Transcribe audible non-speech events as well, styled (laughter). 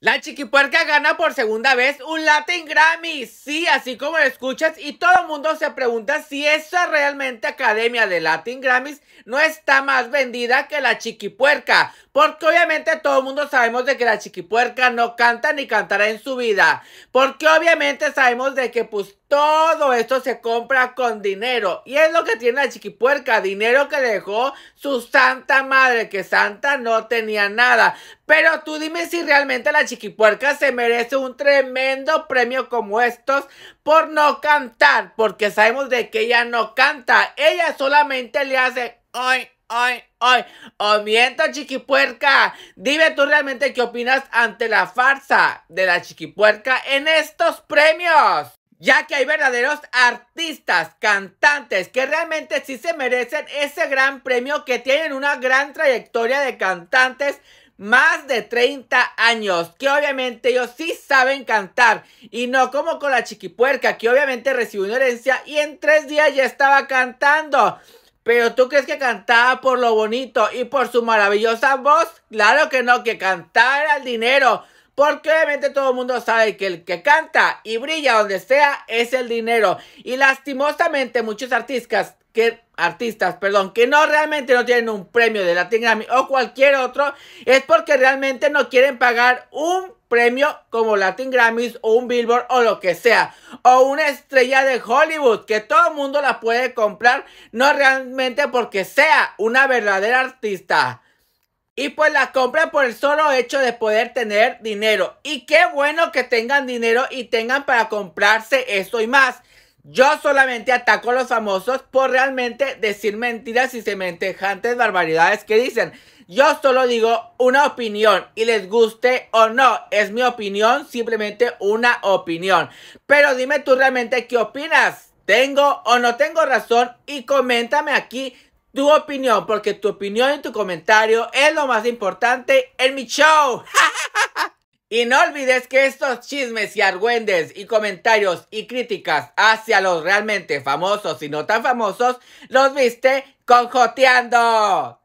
La chiquipuerca gana por segunda vez un Latin Grammy. Sí, así como lo escuchas. Y todo el mundo se pregunta si esa realmente Academia de Latin Grammys no está más vendida que la chiquipuerca. Porque obviamente todo el mundo sabemos de que la chiquipuerca no canta ni cantará en su vida. Porque obviamente sabemos de que pues todo esto se compra con dinero. Y es lo que tiene la chiquipuerca. Dinero que dejó su santa madre. Que santa no tenía nada. Pero tú dime si realmente la chiquipuerca se merece un tremendo premio como estos por no cantar. Porque sabemos de que ella no canta. Ella solamente le hace... hoy, hoy, hoy, O oh, miento, chiquipuerca. Dime tú realmente qué opinas ante la farsa de la chiquipuerca en estos premios ya que hay verdaderos artistas, cantantes que realmente sí se merecen ese gran premio, que tienen una gran trayectoria de cantantes, más de 30 años, que obviamente ellos sí saben cantar, y no como con la chiquipuerca, que obviamente recibió una herencia y en tres días ya estaba cantando. Pero tú crees que cantaba por lo bonito y por su maravillosa voz? Claro que no, que cantaba era el dinero porque obviamente todo el mundo sabe que el que canta y brilla donde sea es el dinero. Y lastimosamente muchos artistas que artistas, perdón, que no realmente no tienen un premio de Latin Grammy o cualquier otro, es porque realmente no quieren pagar un premio como Latin Grammys o un Billboard o lo que sea. O una estrella de Hollywood que todo el mundo la puede comprar, no realmente porque sea una verdadera artista. Y pues la compra por el solo hecho de poder tener dinero. Y qué bueno que tengan dinero y tengan para comprarse eso y más. Yo solamente ataco a los famosos por realmente decir mentiras y semejantes barbaridades que dicen. Yo solo digo una opinión y les guste o no. Es mi opinión, simplemente una opinión. Pero dime tú realmente qué opinas. ¿Tengo o no tengo razón? Y coméntame aquí tu opinión, porque tu opinión y tu comentario es lo más importante en mi show. (laughs) y no olvides que estos chismes y argüendes y comentarios y críticas hacia los realmente famosos y no tan famosos los viste conjoteando.